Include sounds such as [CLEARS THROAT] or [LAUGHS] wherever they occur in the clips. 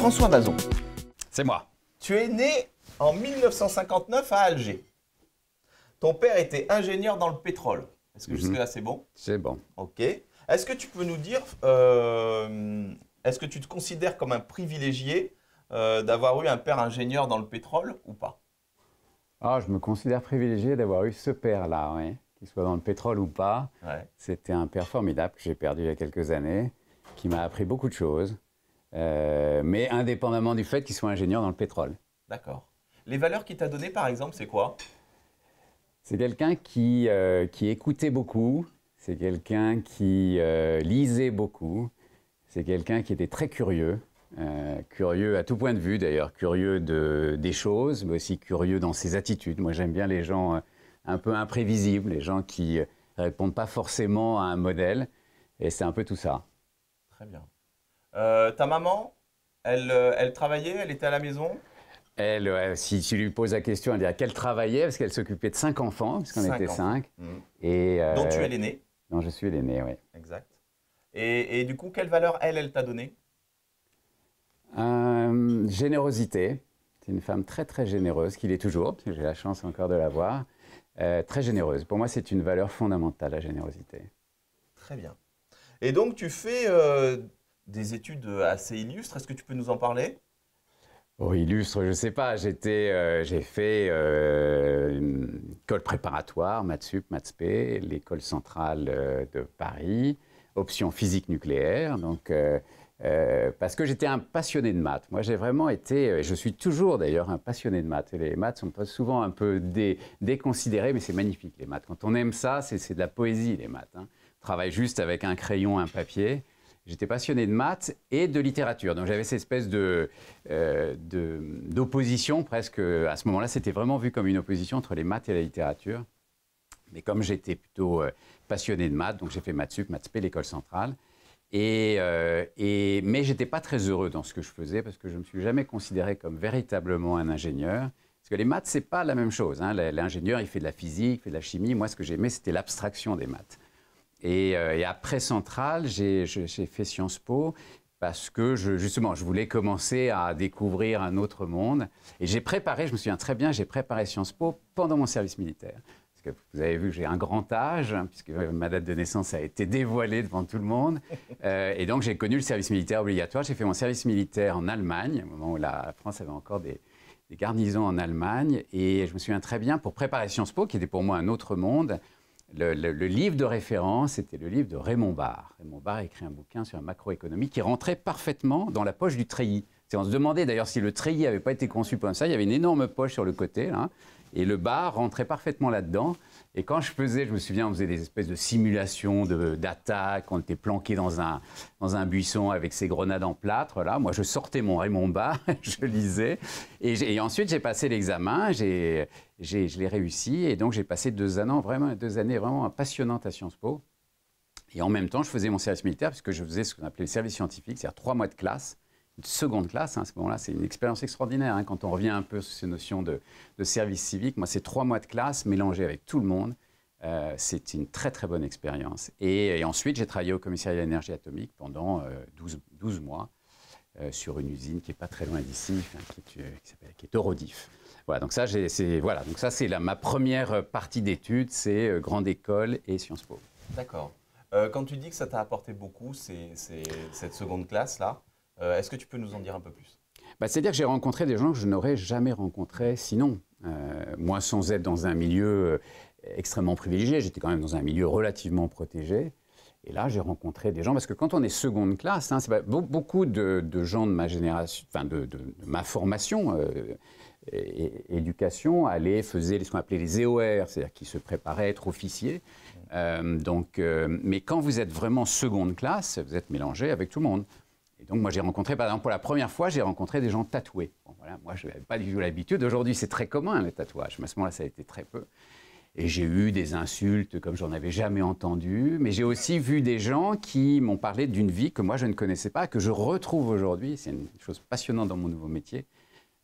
François Bazon. C'est moi. Tu es né en 1959 à Alger. Ton père était ingénieur dans le pétrole. Est-ce que mhm. jusque-là, c'est bon C'est bon. OK. Est-ce que tu peux nous dire, euh, est-ce que tu te considères comme un privilégié euh, d'avoir eu un père ingénieur dans le pétrole ou pas Ah, je me considère privilégié d'avoir eu ce père-là, qu'il soit dans le pétrole ou pas. C'était un père formidable que j'ai perdu il y a quelques années, qui m'a appris beaucoup de choses. Euh, mais indépendamment du fait qu'ils soit ingénieur dans le pétrole. D'accord. Les valeurs qu'il t'a données, par exemple, c'est quoi C'est quelqu'un euh, qui, écoutait beaucoup, c'est quelqu'un qui euh, lisait beaucoup, c'est quelqu'un qui était très curieux, curieux à tout point de vue d'ailleurs, curieux de, des choses, mais aussi curieux dans ses attitudes. Moi, j'aime bien les gens un peu imprévisibles, les gens qui répondent pas forcément à un modèle, et c'est un peu tout ça. Très bien. Euh, ta maman, elle, euh, elle travaillait, elle était à la maison elle, si tu lui poses la question, elle dirait qu'elle travaillait parce qu'elle s'occupait de cinq enfants, puisqu'on était cinq. Mmh. Et, euh, dont tu es l'aîné Non, je suis l'aîné, oui. Exact. Et, du coup, quelle valeur, elle, elle t'a donnée Générosité. C'est une femme très, très généreuse, qu'il est toujours, parce j'ai la chance encore de la voir. très généreuse. Pour moi, c'est une valeur fondamentale, la générosité. Très bien. Et donc, tu fais des études euh, assez illustres. Est-ce que tu peux nous en parler Oh, illustre, je ne sais pas. Euh, j'ai fait euh, une école préparatoire, maths sup, l'école centrale de Paris, option physique nucléaire. Donc, parce que j'étais un passionné de maths. Moi, j'ai vraiment été, et je suis toujours d'ailleurs un passionné de maths. Et les maths sont souvent un peu déconsidérés, mais c'est magnifique les maths. Quand on aime ça, c'est, de la poésie les maths. On hein. travaille juste avec un crayon, un papier j'étais passionné de maths et de littérature. Donc j'avais cette espèce de, euh, d'opposition presque. Euh, à ce moment-là, c'était vraiment vu comme une opposition entre les maths et la littérature. Mais comme j'étais plutôt euh, passionné de maths, donc j'ai fait maths sup, maths sp, l'école centrale. Et, euh, et mais j'étais pas très heureux dans ce que je faisais parce que je ne me suis jamais considéré comme véritablement un ingénieur. Parce que les maths, c'est pas la même chose. Hein. L'ingénieur, il fait de la physique, il fait de la chimie. Moi, ce que j'aimais, c'était l'abstraction des maths. Euh, et, après Centrale, j'ai fait Sciences Po parce que justement, je voulais commencer à découvrir un autre monde. Et j'ai préparé, je me souviens très bien, j'ai préparé Sciences Po pendant mon service militaire. Parce que vous avez vu que j'ai un grand âge, hein, puisque ma date de naissance a été dévoilée devant tout le monde. [LAUGHS] Euh, et donc j'ai connu le service militaire obligatoire. J'ai fait mon service militaire en Allemagne, au moment où la France avait encore des, des garnisons en Allemagne. Et je me souviens très bien, pour préparer Sciences Po, qui était pour moi un autre monde, le, livre de référence, c'était le livre de Raymond Barre. Raymond Barre a écrit un bouquin sur la macroéconomie qui rentrait parfaitement dans la poche du treillis. On se demandait d'ailleurs si le treillis n'avait pas été conçu pour ça. Il y avait une énorme poche sur le côté, hein, et le bar rentrait parfaitement là-dedans. Et quand je faisais, je me souviens, on faisait des espèces de simulations d'attaques, on était planqué dans un, dans un buisson avec ses grenades en plâtre, là. Moi, je sortais mon Raymond Bas, [LAUGHS] je lisais. Et, ensuite, j'ai passé l'examen, je l'ai réussi. Et donc, j'ai passé deux, années vraiment, deux années vraiment passionnantes à Sciences Po. Et en même temps, je faisais mon service militaire, puisque je faisais ce qu'on appelait le service scientifique, c'est-à-dire trois mois de classe seconde classe. à hein, ce moment-là, c'est une expérience extraordinaire. Hein. quand on revient un peu sur ces notions de, service civique, moi, c'est trois mois de classe mélangé avec tout le monde. Euh, c'est une très très bonne expérience. Et, ensuite, j'ai travaillé au commissariat de l'énergie atomique pendant 12, euh, mois euh, sur une usine qui n'est pas très loin d'ici, qui, qui, qui, est Eurodif. Voilà, donc ça, c'est voilà, donc ça, c'est ma première partie d'études, c'est grande école et Sciences Po. D'accord. quand tu dis que ça t'a apporté beaucoup, c'est cette seconde classe là euh, est-ce que tu peux nous en dire un peu plus bah, C'est-à-dire que j'ai rencontré des gens que je n'aurais jamais rencontrés sinon. Euh, moi, sans être dans un milieu euh, extrêmement privilégié, j'étais quand même dans un milieu relativement protégé. Et là, j'ai rencontré des gens, parce que quand on est seconde classe, hein, beaucoup de, gens de ma génération, enfin de, ma formation, et, éducation, allaient, faisaient ce qu'on appelait les EOR, c'est-à-dire qui se préparaient à être officiers. donc, mais quand vous êtes vraiment seconde classe, vous êtes mélangé avec tout le monde donc moi j'ai rencontré, par exemple pour la première fois, j'ai rencontré des gens tatoués. Bon, voilà, moi je n'avais pas du tout l'habitude. Aujourd'hui c'est très commun les tatouages, mais à ce moment-là ça a été très peu. Et j'ai eu des insultes comme j'en avais jamais entendu, mais j'ai aussi vu des gens qui m'ont parlé d'une vie que moi je ne connaissais pas, que je retrouve aujourd'hui. C'est une chose passionnante dans mon nouveau métier.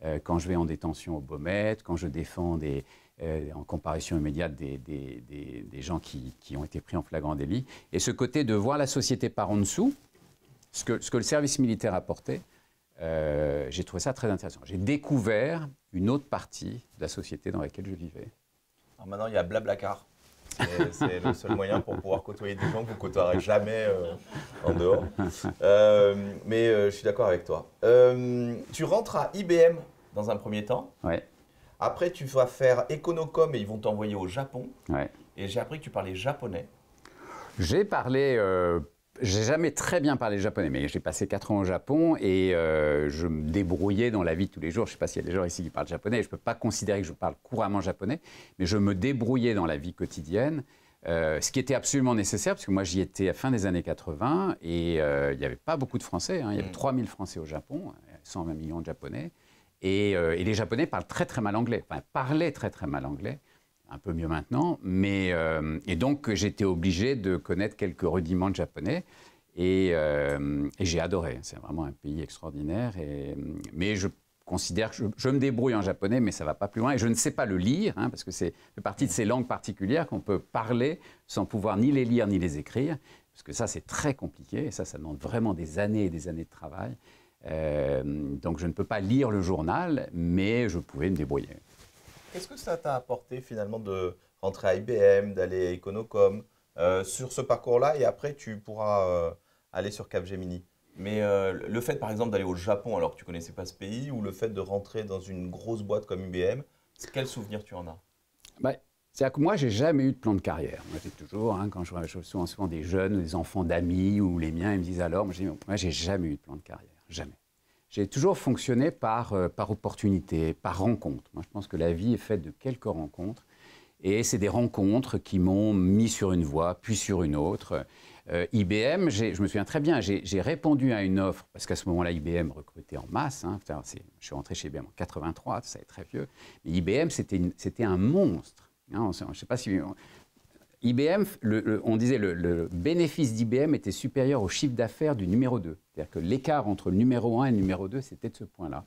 Euh, quand je vais en détention au Baumette, quand je défends euh, en comparution immédiate des, gens qui, ont été pris en flagrant délit. Et ce côté de voir la société par en dessous, ce que, le service militaire apportait, euh, j'ai trouvé ça très intéressant. J'ai découvert une autre partie de la société dans laquelle je vivais. Alors maintenant, il y a Blablacar. C'est le seul moyen pour pouvoir côtoyer des gens que vous ne côtoierez jamais euh, en dehors. Euh, mais je suis d'accord avec toi. tu rentres à IBM dans un premier temps. Après, tu vas faire Econocom et ils vont t'envoyer au Japon. Et j'ai appris que tu parlais japonais. J'ai parlé j'ai jamais très bien parlé japonais, mais j'ai passé 4 ans au Japon et euh, je me débrouillais dans la vie de tous les jours. Je ne sais pas s'il y a des gens ici qui parlent japonais. Je ne peux pas considérer que je parle couramment japonais, mais je me débrouillais dans la vie quotidienne. Euh, ce qui était absolument nécessaire, parce que moi j'y étais à fin des années 80 et euh, il n'y avait pas beaucoup de Français. Hein. Il y avait 3000 mm. Français au Japon, 120 millions de Japonais. Et, les Japonais parlent très très mal anglais, enfin parlaient très très mal anglais un peu mieux maintenant. Mais, euh, et donc, j'étais obligé de connaître quelques rudiments de japonais. Euh, et, j'ai adoré. C'est vraiment un pays extraordinaire. mais je considère que je, me débrouille en japonais, mais ça va pas plus loin. Et je ne sais pas le lire, hein, parce que c'est partie de ces langues particulières qu'on peut parler sans pouvoir ni les lire ni les écrire. Parce que ça, c'est très compliqué. Et ça, ça demande vraiment des années et des années de travail. Euh, donc, je ne peux pas lire le journal, mais je pouvais me débrouiller. Qu'est-ce que ça t'a apporté finalement de rentrer à IBM, d'aller à Econocom euh, sur ce parcours-là et après tu pourras euh, aller sur Capgemini mais euh, le fait, par exemple, d'aller au Japon alors que tu connaissais pas ce pays, ou le fait de rentrer dans une grosse boîte comme IBM, quel souvenir tu en as bah, C'est-à-dire que moi, j'ai jamais eu de plan de carrière. Moi, j'ai toujours, hein, quand je vois souvent, souvent des jeunes, des enfants d'amis ou les miens, ils me disent alors, moi, j'ai jamais eu de plan de carrière, jamais j'ai toujours fonctionné par, euh, par opportunité, par rencontre. Moi, je pense que la vie est faite de quelques rencontres. Et c'est des rencontres qui m'ont mis sur une voie, puis sur une autre. Euh, IBM, je me souviens très bien, j'ai répondu à une offre, parce qu'à ce moment-là, IBM recrutait en masse. Hein. je suis rentré chez IBM en 83, ça est très vieux. Mais IBM, c'était un monstre. Hein. je ne sais pas si IBM, on disait le, bénéfice d'IBM était supérieur au chiffre d'affaires du numéro 2. C'est-à-dire que l'écart entre le numéro 1 et le numéro 2, c'était de ce point-là.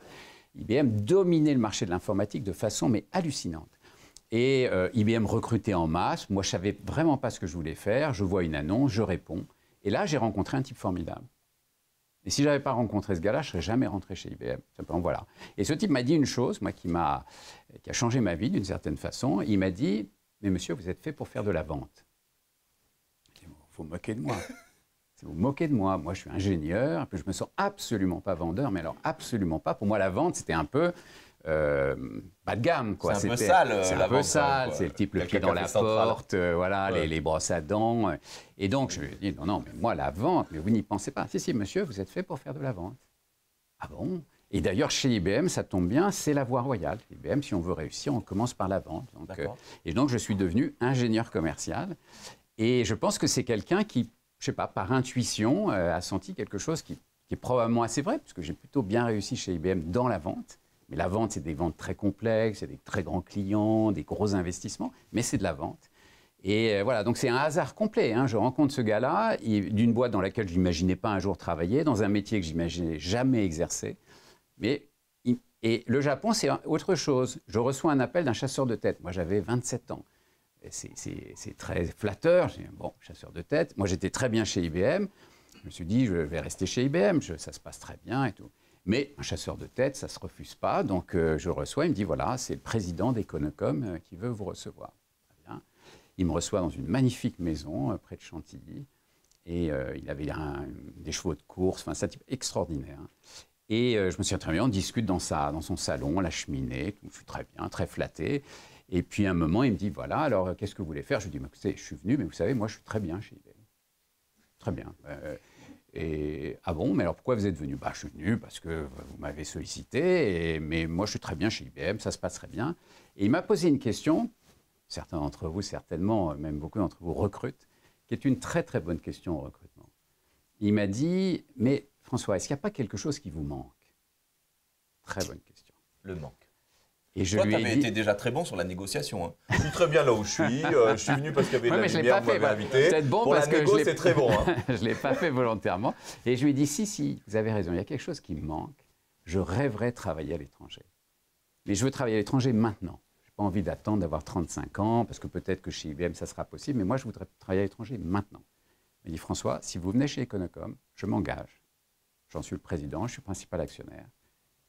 IBM dominait le marché de l'informatique de façon mais hallucinante. Et euh, IBM recrutait en masse. Moi, je savais vraiment pas ce que je voulais faire. Je vois une annonce, je réponds. Et là, j'ai rencontré un type formidable. Et si j'avais pas rencontré ce gars-là, je serais jamais rentré chez IBM. Simplement, voilà. Et ce type m'a dit une chose, moi, qui m'a, qui a changé ma vie d'une certaine façon. Il m'a dit, mais monsieur, vous êtes fait pour faire de la vente. vous vous moquez de moi. [LAUGHS] vous moquez de moi, moi je suis ingénieur, puis je me sens absolument pas vendeur, mais alors absolument pas. Pour moi, la vente, c'était un peu. Euh, bas de gamme. Quoi. C'est un peu sale. C'est un sale. C'est le type le pied dans la porte, euh, voilà, les, les, brosses à dents. Et donc, je lui ai dit, non, non, mais moi, la vente, mais vous n'y pensez pas. Si, si, monsieur, vous êtes fait pour faire de la vente. Ah bon et d'ailleurs, chez IBM, ça tombe bien, c'est la voie royale. IBM, si on veut réussir, on commence par la vente. Euh, et donc, je suis devenu ingénieur commercial. Et je pense que c'est quelqu'un qui, je sais pas, par intuition, euh, a senti quelque chose qui, est probablement assez vrai, puisque j'ai plutôt bien réussi chez IBM dans la vente. Mais la vente, c'est des ventes très complexes, c'est des très grands clients, des gros investissements, mais c'est de la vente. Et euh, voilà, donc c'est un hasard complet. Hein. Je rencontre ce gars-là, d'une boîte dans laquelle je n'imaginais pas un jour travailler, dans un métier que j'imaginais jamais exercer. Mais et le Japon, c'est autre chose. Je reçois un appel d'un chasseur de tête. Moi, j'avais 27 ans. C'est très flatteur. J'ai Bon, chasseur de tête. Moi, j'étais très bien chez IBM. Je me suis dit, je vais rester chez IBM. ça se passe très bien et tout. Mais un chasseur de tête, ça ne se refuse pas. Donc, euh, je reçois. Il me dit, voilà, c'est le président d'Econocom euh, qui veut vous recevoir. Il me reçoit dans une magnifique maison euh, près de Chantilly. Et il avait des chevaux de course, enfin, c'est type extraordinaire. Hein. Et euh, je me suis très bien, on discute dans, sa, dans son salon, la cheminée, tout fut très bien, très flatté. Et puis à un moment, il me dit, voilà, alors euh, qu'est-ce que vous voulez faire Je lui dis, écoutez, je suis venu, mais vous savez, moi je suis très bien chez IBM. Très bien. Euh, et ah bon, mais alors pourquoi vous êtes venu Bah, je suis venu parce que vous m'avez sollicité, mais moi je suis très bien chez IBM, ça se passe très bien. Et il m'a posé une question, certains d'entre vous certainement, même beaucoup d'entre vous recrutent, qui est une très très bonne question au recrutement. Il m'a dit, mais François, est-ce qu'il n'y a pas quelque chose qui vous manque Très bonne question. Le manque. Et je Toi, tu avais été déjà très bon sur la négociation. Hein. Je suis très bien là où je suis. Euh, je suis venu parce qu'il y avait de la lumière, vous m'avez bah, Bon Pour parce la négo, c'est très bon. Hein. [LAUGHS] je ne l'ai pas fait volontairement. Et je lui ai dit, si, si, vous avez raison, il y a quelque chose qui me manque. Je rêverais de travailler à l'étranger. Mais je veux travailler à l'étranger maintenant. Je n'ai pas envie d'attendre d'avoir 35 ans, parce que peut-être que chez IBM, ça sera possible. Mais moi, je voudrais travailler à l'étranger maintenant. Il dit, François, si vous venez chez Econocom, je m'engage J'en suis le président, je suis principal actionnaire.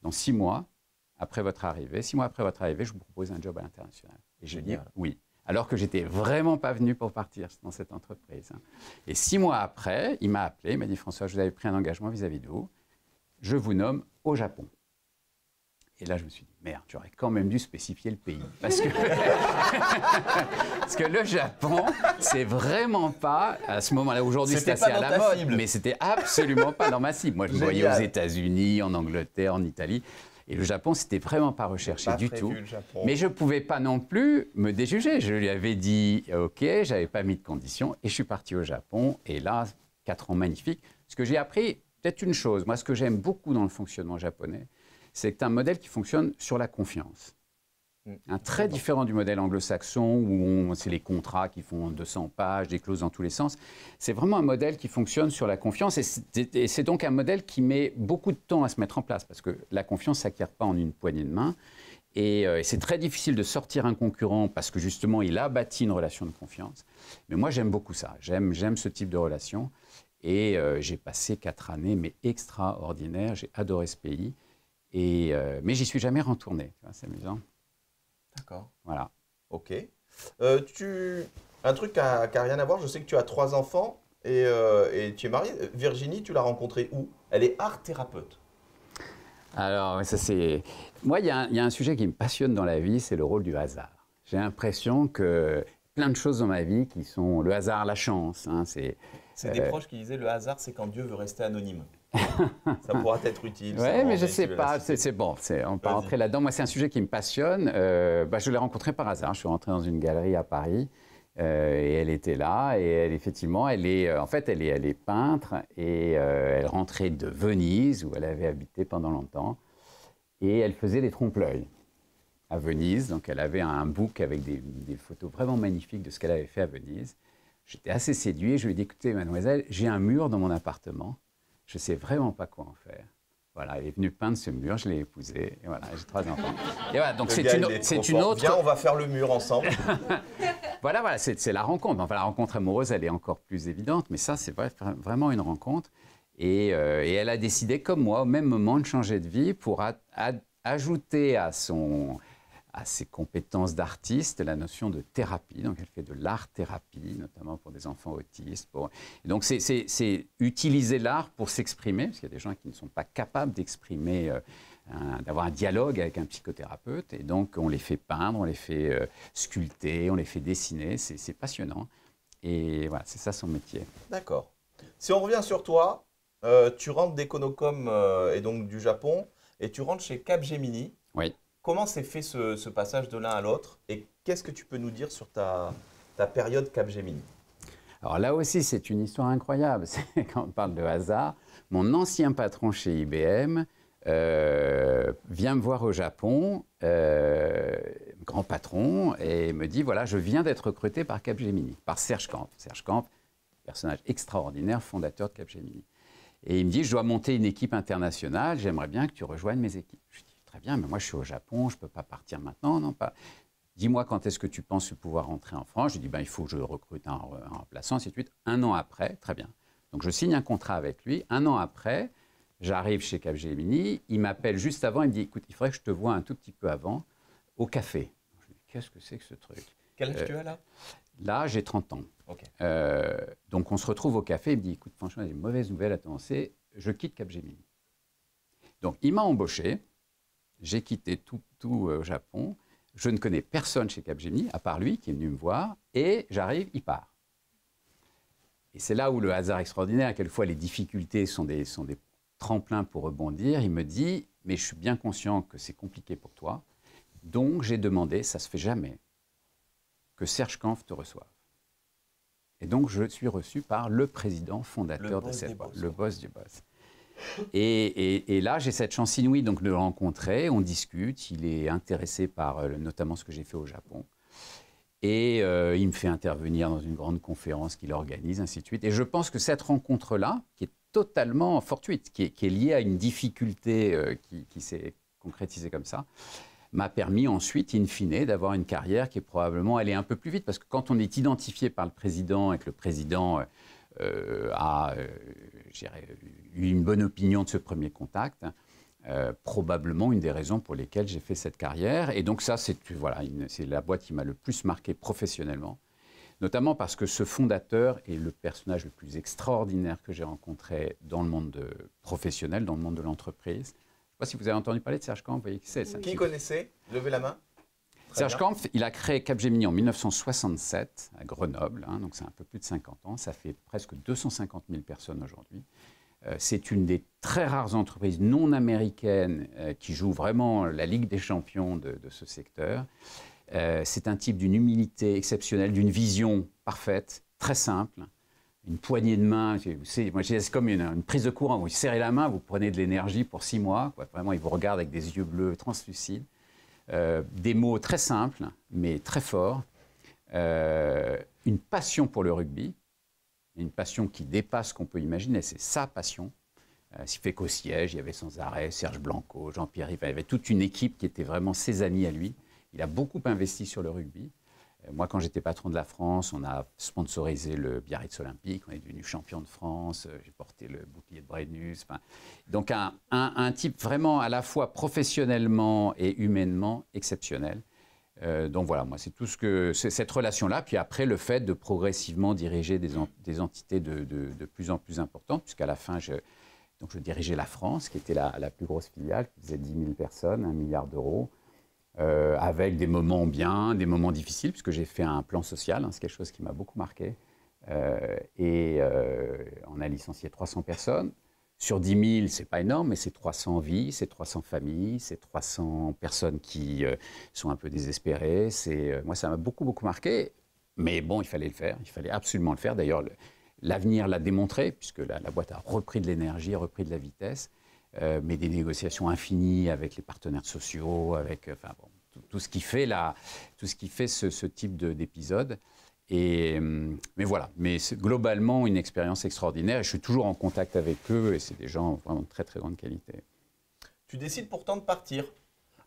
Dans six mois, après votre arrivée, six mois après votre arrivée, je vous propose un job à l'international. Et je dis oui. Alors que j'étais vraiment pas venu pour partir dans cette entreprise. Hein. Et six mois après, il m'a appelé, il m'a dit François, je vous avais pris un engagement vis-à-vis -vis de vous. Je vous nomme au Japon. Et là, je me suis dit, merde, j'aurais quand même dû spécifier le pays. Parce que, [LAUGHS] parce que le Japon, c'est vraiment pas, à ce moment-là, aujourd'hui, c'est assez à la mode, mais c'était absolument pas dans ma cible. Moi, je voyais aux États-Unis, en Angleterre, en Italie. Et le Japon, c'était vraiment pas recherché du tout. Mais je pouvais pas non plus me déjuger. Je lui avais dit, euh, OK, j'avais pas mis de conditions. Et je suis parti au Japon. Et là, quatre ans magnifiques. Ce que j'ai appris, peut-être une chose. Moi, ce que j'aime beaucoup dans le fonctionnement japonais, c'est un modèle qui fonctionne sur la confiance. Mm. Un très différent du modèle anglo-saxon où c'est les contrats qui font 200 pages, des clauses dans tous les sens. C'est vraiment un modèle qui fonctionne sur la confiance et c'est donc un modèle qui met beaucoup de temps à se mettre en place parce que la confiance ne s'acquiert pas en une poignée de main. Euh, et, c'est très difficile de sortir un concurrent parce que justement il a bâti une relation de confiance. Mais moi j'aime beaucoup ça, j'aime ce type de relation. Et euh, j'ai passé quatre années, mais extraordinaires, j'ai adoré ce pays. Et, euh, mais j'y suis jamais retourné. C'est amusant. D'accord. Voilà. Ok. Euh, tu... Un truc qui n'a rien à voir, je sais que tu as trois enfants et, euh, tu es marié. Virginie, tu l'as rencontrée où Elle est art thérapeute. Alors, ça c'est. Moi, il y, a un sujet qui me passionne dans la vie, c'est le rôle du hasard. J'ai l'impression que plein de choses dans ma vie qui sont le hasard, la chance. Hein, c'est des proches qui disaient le hasard, c'est quand Dieu veut rester anonyme. [LAUGHS] Ça pourra être utile. Oui, mais je ne sais pas. C'est bon, on peut rentrer là-dedans. Moi, c'est un sujet qui me passionne. Euh, bah, je l'ai rencontré par hasard. Je suis rentré dans une galerie à Paris. Euh, et elle était là, et effectivement, elle est, euh, en fait, elle est, elle est peintre, et elle rentrait de Venise, où elle avait habité pendant longtemps, et elle faisait des trompe-l'œil à Venise. Donc, elle avait un book avec des, des photos vraiment magnifiques de ce qu'elle avait fait à Venise. J'étais assez séduit, je lui ai dit, écoutez, mademoiselle, j'ai un mur dans mon appartement, je ne sais vraiment pas quoi en faire. Voilà, elle est venue peindre ce mur, je l'ai épousée, et voilà, j'ai trois enfants. Et voilà, donc c'est une, une autre... Viens, on va faire le mur ensemble. [LAUGHS] voilà, voilà, c'est la rencontre. Enfin, la rencontre amoureuse, elle est encore plus évidente, mais ça, c'est vraiment une rencontre. Euh, et, elle a décidé, comme moi, au même moment, de changer de vie pour ajouter à son à ses compétences d'artiste la notion de thérapie. Donc elle fait de l'art-thérapie, notamment pour des enfants autistes. Pour... donc c'est utiliser l'art pour s'exprimer, parce qu'il y a des gens qui ne sont pas capables d'exprimer, euh, d'avoir un dialogue avec un psychothérapeute. Et donc on les fait peindre, on les fait euh, sculpter, on les fait dessiner. C'est passionnant. Et voilà, c'est ça son métier. D'accord. Si on revient sur toi, euh, tu rentres d'Econocom et donc du Japon, et tu rentres chez Capgemini. Oui. Comment s'est fait ce, passage de l'un à l'autre et qu'est-ce que tu peux nous dire sur ta, période Capgemini alors là aussi, c'est une histoire incroyable. [LAUGHS] Quand on parle de hasard, mon ancien patron chez IBM euh, vient me voir au Japon, euh, grand patron, et me dit voilà, je viens d'être recruté par Capgemini, par Serge Camp. Serge Camp, personnage extraordinaire, fondateur de Capgemini. Et il me dit je dois monter une équipe internationale, j'aimerais bien que tu rejoignes mes équipes. Je très bien, mais moi je suis au Japon, je ne peux pas partir maintenant, non pas. Dis-moi quand est-ce que tu penses pouvoir rentrer en France Je dis, ben, il faut que je recrute un, remplaçant, ainsi de suite. Un an après, très bien. Donc je signe un contrat avec lui. Un an après, j'arrive chez Capgemini. Il m'appelle juste avant, il me dit, écoute, il faudrait que je te vois un tout petit peu avant au café. Je lui dis, qu'est-ce que c'est que ce truc Quel âge euh, tu as là Là, j'ai 30 ans. Euh, donc on se retrouve au café. Il me dit, écoute, franchement, j'ai une mauvaise nouvelle à te lancer. Je quitte Capgemini. Donc il m'a embauché j'ai quitté tout, tout euh, Japon, je ne connais personne chez Capgemini, à part lui qui est venu me voir, et j'arrive, il part. Et c'est là où le hasard extraordinaire, quelquefois les difficultés sont des, sont des tremplins pour rebondir, il me dit, mais je suis bien conscient que c'est compliqué pour toi, donc j'ai demandé, ça se fait jamais, que Serge Kampf te reçoive. Et donc je suis reçu par le président fondateur de cette boîte, le boss du boss. Et, là, j'ai cette chance inouïe donc, de le rencontrer. On discute. Il est intéressé par euh, notamment ce que j'ai fait au Japon. Et euh, il me fait intervenir dans une grande conférence qu'il organise, ainsi de suite. Et je pense que cette rencontre-là, qui est totalement fortuite, qui est, liée à une difficulté euh, qui, s'est concrétisée comme ça, m'a permis ensuite, in fine, d'avoir une carrière qui est probablement allée un peu plus vite. Parce que quand on est identifié par le président et que le président euh, a euh, eu une bonne opinion de ce premier contact. Euh, probablement une des raisons pour lesquelles j'ai fait cette carrière. Et donc ça, c'est voilà, la boîte qui m'a le plus marqué professionnellement, notamment parce que ce fondateur est le personnage le plus extraordinaire que j'ai rencontré dans le monde professionnel, dans le monde de l'entreprise. Je ne sais pas si vous avez entendu parler de Serge Kampf, vous voyez qui c'est. Qui connaissait Levez la main. Serge Kamp, Kampf, il a créé Capgemini en 1967 à Grenoble, hein, donc c'est un peu plus de 50 ans, ça fait presque 250 000 personnes aujourd'hui. Euh, c'est une des très rares entreprises non américaines euh, qui joue vraiment la Ligue des champions de, ce secteur. Euh, c'est un type d'une humilité exceptionnelle, d'une vision parfaite, très simple une poignée de main. C'est comme une, prise de courant. Vous serrez la main, vous prenez de l'énergie pour six mois. Vraiment, ils vous regardent avec des yeux bleus translucides. des mots très simples, mais très forts. une passion pour le rugby une passion qui dépasse ce qu'on peut imaginer, c'est sa passion. Euh, s'il fait qu'au siège, il y avait sans arrêt Serge Blanco, Jean-Pierre Yves, il y avait toute une équipe qui était vraiment ses amis à lui. Il a beaucoup investi sur le rugby. Euh, moi, quand j'étais patron de la France, on a sponsorisé le Biarritz Olympique, on est devenu champion de France, euh, j'ai porté le bouclier de Brennus. Donc un type vraiment à la fois professionnellement et humainement exceptionnel. Euh, donc voilà, moi, c'est tout ce que. cette relation-là. Puis après, le fait de progressivement diriger des, entités de, plus en plus importantes, puisqu'à la fin, je, dirigeais la France, qui était la, plus grosse filiale, qui faisait 10 000 personnes, 1 milliard d'euros. Euh, avec des moments bien, des moments difficiles, puisque j'ai fait un plan social, hein, c'est quelque chose qui m'a beaucoup marqué. Euh, et on a licencié 300 personnes. Sur 10 000, c'est pas énorme, mais c'est 300 vies, c'est 300 familles, c'est 300 personnes qui euh, sont un peu désespérées. C'est, euh, moi, ça m'a beaucoup, beaucoup marqué. Mais bon, il fallait le faire, il fallait absolument le faire. D'ailleurs, l'avenir l'a démontré, puisque la, boîte a repris de l'énergie, a repris de la vitesse, euh, mais des négociations infinies avec les partenaires sociaux, avec tout, ce qui fait, tout ce, qui fait ce type d'épisode. Et, euh, mais voilà, mais c'est globalement une expérience extraordinaire je suis toujours en contact avec eux et c'est des gens vraiment de très très grande qualité. Tu décides pourtant de partir.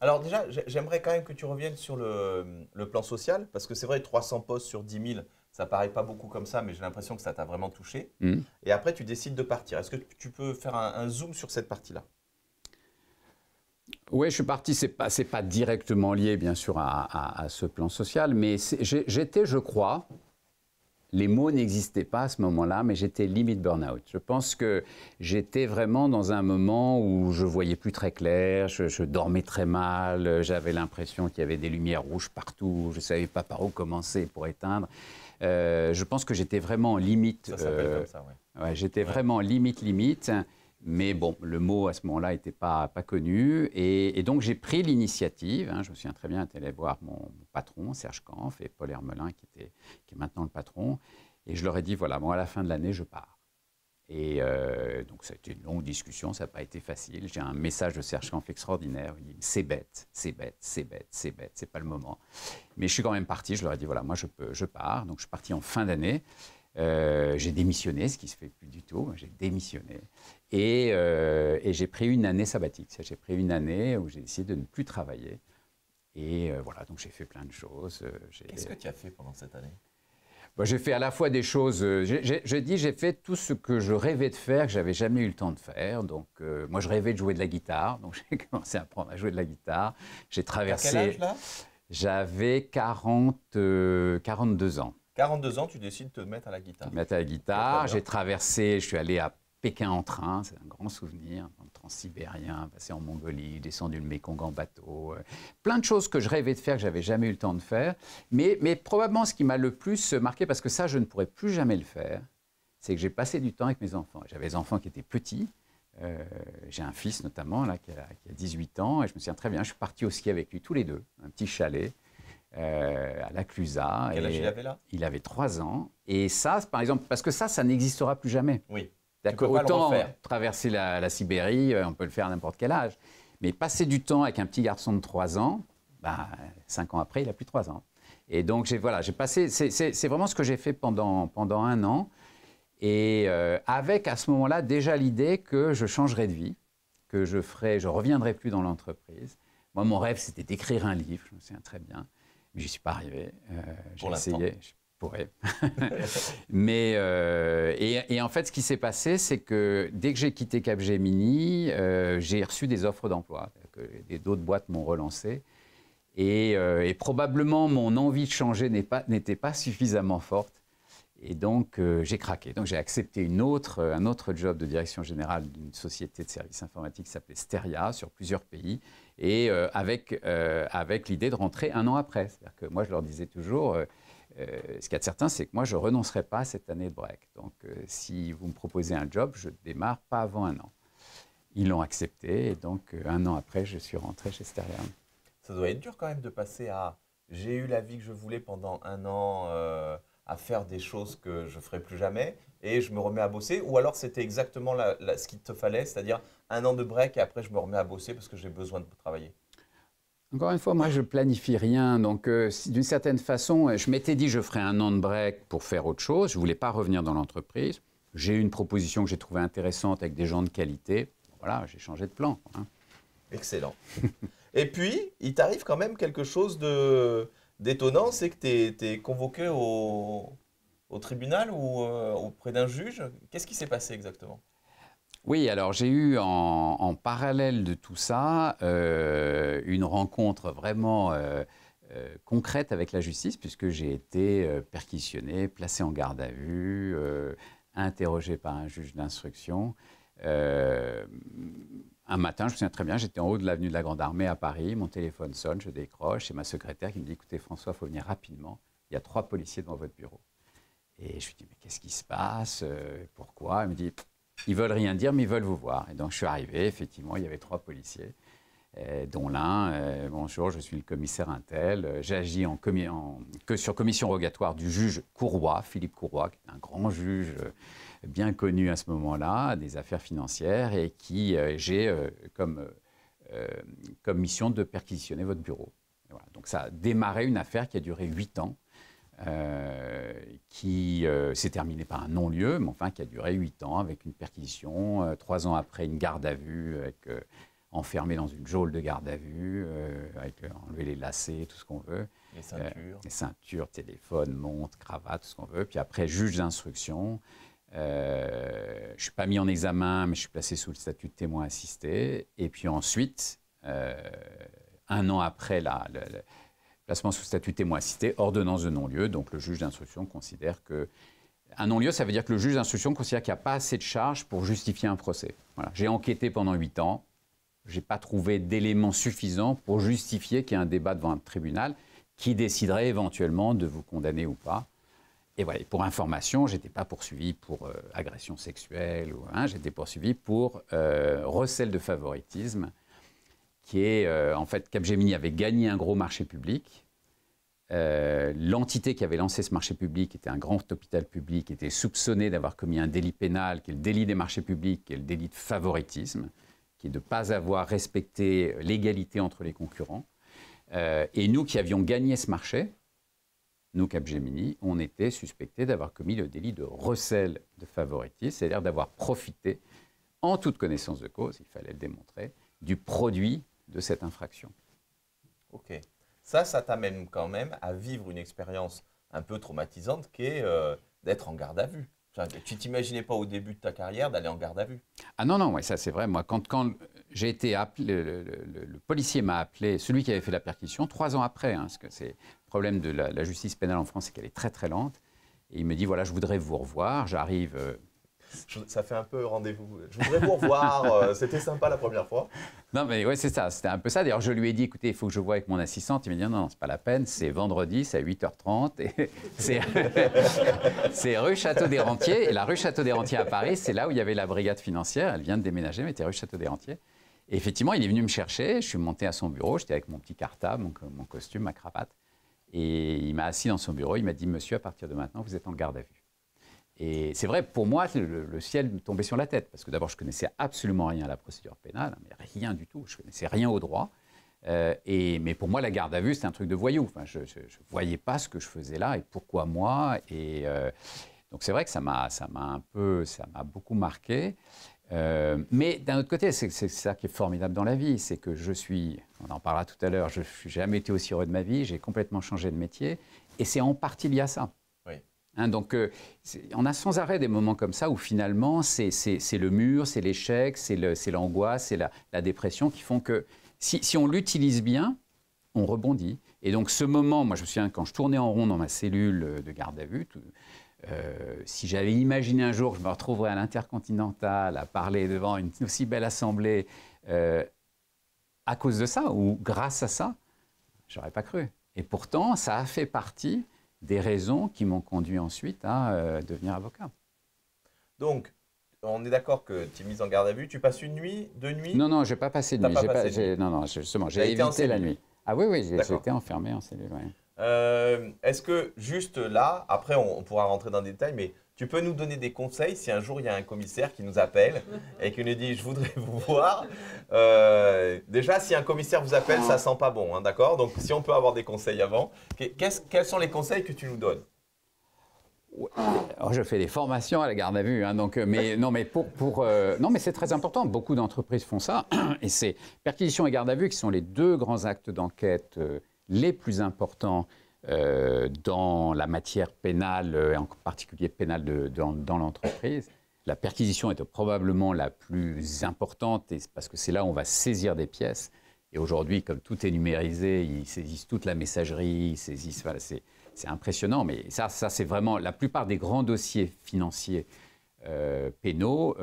Alors déjà, j'aimerais quand même que tu reviennes sur le, plan social parce que c'est vrai, 300 postes sur 10 000, ça paraît pas beaucoup comme ça, mais j'ai l'impression que ça t'a vraiment touché. Mmh. Et après, tu décides de partir. Est-ce que tu peux faire un zoom sur cette partie-là oui, je suis parti. C'est pas, pas directement lié, bien sûr, à, ce plan social, mais j'étais, je crois, les mots n'existaient pas à ce moment-là, mais j'étais limite burn-out. Je pense que j'étais vraiment dans un moment où je voyais plus très clair, je, dormais très mal, j'avais l'impression qu'il y avait des lumières rouges partout, je ne savais pas par où commencer pour éteindre. Euh, je pense que j'étais vraiment limite. Ça s'appelle euh, comme ça, oui. Ouais, j'étais vraiment limite, limite. Mais bon, le mot à ce moment-là n'était pas, connu. Et, donc j'ai pris l'initiative. Hein, je me souviens très bien d'aller voir mon, patron, Serge Canf, et Paul Hermelin, qui, est maintenant le patron. Et je leur ai dit voilà, moi, à la fin de l'année, je pars. Et euh, donc, ça a été une longue discussion, ça n'a pas été facile. J'ai un message de Serge Kampf extraordinaire. Il dit C'est bête, c'est bête, c'est bête, c'est bête, c'est pas le moment. Mais je suis quand même parti, je leur ai dit Voilà, moi, je, peux, je pars. Donc, je suis parti en fin d'année. Euh, j'ai démissionné, ce qui se fait plus du tout. J'ai démissionné. Euh, et, j'ai pris une année sabbatique. J'ai pris une année où j'ai décidé de ne plus travailler. Et euh, voilà, donc j'ai fait plein de choses. Euh, Qu'est-ce que tu as fait pendant cette année bah, J'ai fait à la fois des choses. Je dis, j'ai fait tout ce que je rêvais de faire, que j'avais jamais eu le temps de faire. Donc, moi, je rêvais de jouer de la guitare. Donc, [LAUGHS] j'ai commencé à apprendre à jouer de la guitare. J'ai traversé. À âge, là J'avais 40, 42 ans. 42 ans, tu décides de te mettre à la guitare. mettre à la guitare. J'ai traversé, je suis allé à Pékin en train, c'est un grand souvenir, en transsibérien, passé en Mongolie, descendu le Mékong en bateau, euh, plein de choses que je rêvais de faire, que j'avais jamais eu le temps de faire. Mais, probablement ce qui m'a le plus marqué, parce que ça, je ne pourrais plus jamais le faire, c'est que j'ai passé du temps avec mes enfants. J'avais des enfants qui étaient petits. Euh, j'ai un fils notamment là, qui, a, 18 ans et je me souviens très bien, je suis parti au ski avec lui tous les deux, un petit chalet. Euh, à la Clusa. Quel il avait là Il avait 3 ans. Et ça, par exemple, parce que ça, ça n'existera plus jamais. Oui. D'accord. Autant traverser la, Sibérie, euh, on peut le faire à n'importe quel âge. Mais passer du temps avec un petit garçon de 3 ans, 5 bah, ans après, il n'a plus 3 ans. Et donc, j'ai voilà, passé. C'est vraiment ce que j'ai fait pendant, pendant un an. Et euh, avec à ce moment-là déjà l'idée que je changerais de vie, que je ferais, je reviendrai plus dans l'entreprise. Moi, mon rêve, c'était d'écrire un livre, je me souviens très bien. Mais je n'y suis pas arrivé. Euh, j'ai essayé. [LAUGHS] Mais euh, et, en fait, ce qui s'est passé, c'est que dès que j'ai quitté Capgemini, euh, j'ai reçu des offres d'emploi. D'autres boîtes m'ont relancé. Euh, et, probablement, mon envie de changer n'était pas, pas, suffisamment forte. Et donc, j'ai craqué. Donc, j'ai accepté une autre, un autre job de direction générale d'une société de services informatiques qui s'appelait Steria sur plusieurs pays et avec, avec l'idée de rentrer un an après. C'est-à-dire que moi, je leur disais toujours euh, ce qu'il y a de certain, c'est que moi, je ne renoncerai pas à cette année de break. Donc, euh, si vous me proposez un job, je ne démarre pas avant un an. Ils l'ont accepté et donc, euh, un an après, je suis rentré chez Sterian. Ça doit être dur quand même de passer à j'ai eu la vie que je voulais pendant un an à faire des choses que je ne ferai plus jamais et je me remets à bosser. Ou alors, c'était exactement ce qu'il te fallait, c'est-à-dire un an de break et après, je me remets à bosser parce que j'ai besoin de travailler. Encore une fois, moi, je planifie rien. Donc, euh, d'une certaine façon, euh, je m'étais dit, je ferais un an de break pour faire autre chose. Je ne voulais pas revenir dans l'entreprise. J'ai eu une proposition que j'ai trouvée intéressante avec des gens de qualité. Voilà, j'ai changé de plan. Hein. Excellent. [LAUGHS] Et puis, il t'arrive quand même quelque chose d'étonnant, c'est que tu es, convoqué au, tribunal ou euh, auprès d'un juge. Qu'est-ce qui s'est passé exactement oui, alors j'ai eu en, parallèle de tout ça euh, une rencontre vraiment euh, euh, concrète avec la justice, puisque j'ai été perquisitionné, placé en garde à vue, interrogé par un juge d'instruction. un matin, je me souviens très bien, j'étais en haut de l'avenue de la Grande Armée à Paris, mon téléphone sonne, je décroche, c'est ma secrétaire qui me dit, écoutez François, il faut venir rapidement, il y a trois policiers devant votre bureau. Et je lui dis, mais qu'est-ce qui se passe Pourquoi Elle me dit, ils veulent rien dire, mais ils veulent vous voir. Et donc je suis arrivé, effectivement, il y avait trois policiers, euh, dont l'un, euh, bonjour, je suis le commissaire Intel, euh, j'agis en, que sur commission rogatoire du juge Courroy, Philippe Courroy, qui est un grand juge bien connu à ce moment-là, des affaires financières, et qui j'ai comme, mission de perquisitionner votre bureau. Donc ça a démarré une affaire qui a duré huit ans euh, qui euh, s'est terminé par un non-lieu, mais enfin qui a duré huit ans avec une perquisition, euh, Trois ans après une garde à vue avec enfermé dans une geôle de garde à vue, avec enlever les lacets, tout ce qu'on veut. Les ceintures. les ceintures, téléphone, montre, cravate, tout ce qu'on veut. Puis après, juge d'instruction. je ne suis pas mis en examen, mais je suis placé sous le statut de témoin assisté. Et puis ensuite, un an après la, placement sous statut témoin cité, ordonnance de non-lieu. Donc le juge d'instruction considère que. Un non-lieu, ça veut dire que le juge d'instruction considère qu'il n'y a pas assez de charges pour justifier un procès. J'ai enquêté pendant 8 ans, je n'ai pas trouvé d'éléments suffisants pour justifier qu'il y ait un débat devant un tribunal qui déciderait éventuellement de vous condamner ou pas. Et voilà, pour information, je n'étais pas poursuivi pour euh, agression sexuelle, ou, hein, j'étais poursuivi pour euh, recel de favoritisme qui est euh, en fait Capgemini avait gagné un gros marché public. Euh, l'entité qui avait lancé ce marché public était un grand hôpital public, était soupçonnée d'avoir commis un délit pénal, qui est le délit des marchés publics, qui est le délit de favoritisme, qui est de ne pas avoir respecté l'égalité entre les concurrents. Euh, et nous qui avions gagné ce marché, nous Capgemini, on était suspectés d'avoir commis le délit de recel de favoritisme, c'est-à-dire d'avoir profité, en toute connaissance de cause, il fallait le démontrer, du produit de cette infraction. Ok. Ça, ça t'amène quand même à vivre une expérience un peu traumatisante qui est euh, d'être en garde à vue. Tu t'imaginais pas au début de ta carrière d'aller en garde à vue Ah non, non, ouais, ça c'est vrai. Moi, quand, j'ai été appelé, le, policier m'a appelé, celui qui avait fait la perquisition, trois ans après, hein, parce que c'est le problème de la, justice pénale en France, c'est qu'elle est très très lente. Et il me dit, voilà, je voudrais vous revoir. J'arrive euh, ça fait un peu rendez-vous. Je voudrais vous revoir. Euh, [LAUGHS] c'était sympa la première fois. Non, mais oui, c'est ça. C'était un peu ça. D'ailleurs, je lui ai dit, écoutez, il faut que je vois avec mon assistante. Il m'a dit, non, non, c'est pas la peine. C'est vendredi, c'est à 8h30. Et [LAUGHS] [LAUGHS] c'est, rue Château des Rentiers. Et la rue Château des Rentiers à Paris, c'est là où il y avait la brigade financière. Elle vient de déménager, mais c'était rue Château des Rentiers. Et effectivement, il est venu me chercher. Je suis monté à son bureau. J'étais avec mon petit cartable, mon, costume, ma cravate. Et il m'a assis dans son bureau. Il m'a dit, monsieur, à partir de maintenant, vous êtes en garde à vue. Et c'est vrai, pour moi, le, ciel me tombait sur la tête, parce que d'abord, je connaissais absolument rien à la procédure pénale, hein, mais rien du tout, je connaissais rien au droit. Euh, et, mais pour moi, la garde à vue, c'était un truc de voyou. Enfin, je ne voyais pas ce que je faisais là et pourquoi moi. Et euh, donc c'est vrai que ça m'a un peu, ça m'a beaucoup marqué. Euh, mais d'un autre côté, c'est ça qui est formidable dans la vie, c'est que je suis, on en parlera tout à l'heure, je n'ai jamais été aussi heureux de ma vie, j'ai complètement changé de métier, et c'est en partie lié à ça. Hein, donc, euh, on a sans arrêt des moments comme ça où finalement, c'est le mur, c'est l'échec, c'est l'angoisse, c'est la, dépression qui font que si, on l'utilise bien, on rebondit. Et donc, ce moment, moi, je me souviens quand je tournais en rond dans ma cellule euh, de garde à vue, euh, si j'avais imaginé un jour que je me retrouverais à l'intercontinental à parler devant une aussi belle assemblée à cause de ça ou grâce à ça, j'aurais pas cru. Et pourtant, ça a fait partie des raisons qui m'ont conduit ensuite à euh, devenir avocat. Donc, on est d'accord que tu es mise en garde à vue. Tu passes une nuit, deux nuits Non, non, je n'ai pas passé de nuit. non, non, justement, j'ai évité la nuit. Ah oui, oui, j'étais enfermé en cellule. Euh, est-ce que juste là, après on, on pourra rentrer dans les détails, mais tu peux nous donner des conseils si un jour il y a un commissaire qui nous appelle et qui nous dit je voudrais [LAUGHS] vous voir. Euh, déjà, si un commissaire vous appelle, ça sent pas bon, hein, d'accord Donc, si on peut avoir des conseils avant, quels sont les conseils que tu nous donnes oh, je fais des formations à la garde à vue, hein, donc, euh, mais [LAUGHS] non, mais pour, pour euh, non, mais c'est très important. Beaucoup d'entreprises font ça, [CLEARS THROAT] et c'est perquisition et garde à vue qui sont les deux grands actes d'enquête les plus importants euh, dans la matière pénale, euh, et en particulier pénale dans, l'entreprise. La perquisition est probablement la plus importante parce que c'est là où on va saisir des pièces. Et aujourd'hui, comme tout est numérisé, ils saisissent toute la messagerie, saisissent. Voilà, c'est, impressionnant. Mais ça, c'est vraiment la plupart des grands dossiers financiers euh, pénaux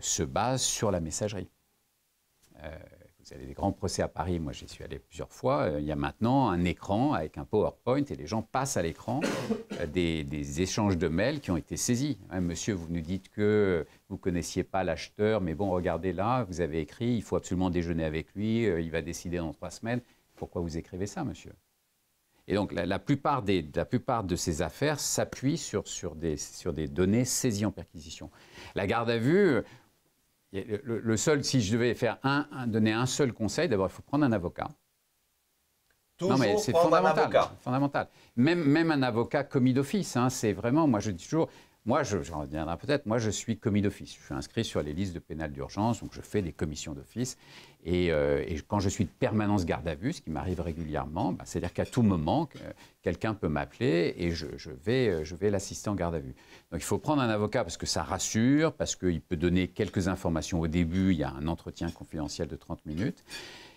se basent sur la messagerie a des grands procès à Paris, moi j'y suis allé plusieurs fois, euh, il y a maintenant un écran avec un PowerPoint et les gens passent à l'écran euh, des, échanges de mails qui ont été saisis. Hein, monsieur, vous nous dites que vous ne connaissiez pas l'acheteur, mais bon, regardez là, vous avez écrit, il faut absolument déjeuner avec lui, euh, il va décider dans trois semaines. Pourquoi vous écrivez ça, monsieur et donc, la, plupart des, la, plupart de ces affaires s'appuient sur, sur, des, sur, des, données saisies en perquisition. La garde à vue, le, seul, si je devais faire un, donner un seul conseil, d'abord, il faut prendre un avocat. Toujours c'est fondamental, fondamental. Même, même un avocat commis d'office, hein, c'est vraiment, moi je dis toujours, moi, j'en reviendrai peut-être, moi je suis commis d'office. Je suis inscrit sur les listes de pénal d'urgence, donc je fais des commissions d'office. Et, euh, quand je suis de permanence garde à vue, ce qui m'arrive régulièrement, bah, c'est-à-dire qu'à tout moment, quelqu'un peut m'appeler et je, vais, je vais euh, l'assister en garde à vue. Donc il faut prendre un avocat parce que ça rassure, parce qu'il peut donner quelques informations au début, il y a un entretien confidentiel de 30 minutes.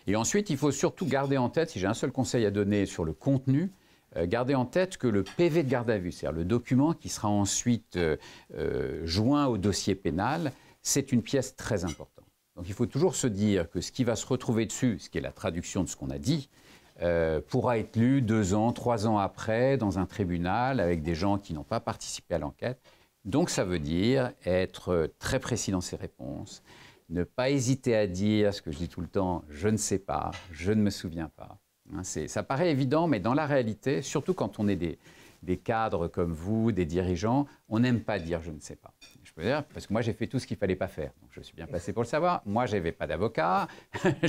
Et ensuite, il faut surtout garder en tête, si j'ai un seul conseil à donner sur le contenu, euh, gardez en tête que le PV de garde à vue, c'est-à-dire le document qui sera ensuite euh, euh, joint au dossier pénal, c'est une pièce très importante. Donc il faut toujours se dire que ce qui va se retrouver dessus, ce qui est la traduction de ce qu'on a dit, pourra être lu deux ans, trois ans après dans un tribunal avec des gens qui n'ont pas participé à l'enquête. Donc ça veut dire être très précis dans ses réponses, ne pas hésiter à dire ce que je dis tout le temps, je ne sais pas, je ne me souviens pas. Hein, ça paraît évident, mais dans la réalité, surtout quand on est des, cadres comme vous, des dirigeants, on n'aime pas dire je ne sais pas. Je peux dire, parce que moi j'ai fait tout ce qu'il ne fallait pas faire. je suis bien passé pour le savoir. Moi, je n'avais pas d'avocat. [LAUGHS]